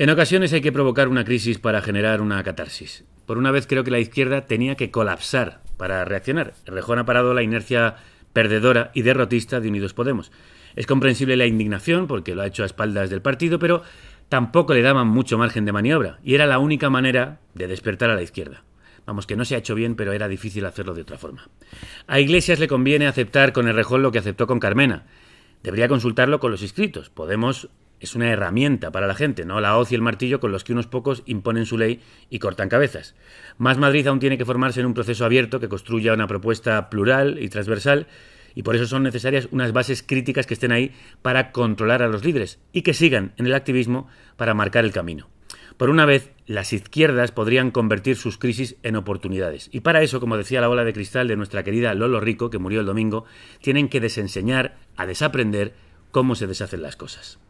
En ocasiones hay que provocar una crisis para generar una catarsis. Por una vez creo que la izquierda tenía que colapsar para reaccionar. Rejón ha parado la inercia perdedora y derrotista de Unidos Podemos. Es comprensible la indignación porque lo ha hecho a espaldas del partido, pero tampoco le daban mucho margen de maniobra y era la única manera de despertar a la izquierda. Vamos, que no se ha hecho bien, pero era difícil hacerlo de otra forma. A Iglesias le conviene aceptar con el Rejón lo que aceptó con Carmena. Debería consultarlo con los inscritos. Podemos es una herramienta para la gente, no la hoz y el martillo con los que unos pocos imponen su ley y cortan cabezas. Más Madrid aún tiene que formarse en un proceso abierto que construya una propuesta plural y transversal y por eso son necesarias unas bases críticas que estén ahí para controlar a los líderes y que sigan en el activismo para marcar el camino. Por una vez, las izquierdas podrían convertir sus crisis en oportunidades. Y para eso, como decía la ola de cristal de nuestra querida Lolo Rico, que murió el domingo, tienen que desenseñar, a desaprender, cómo se deshacen las cosas.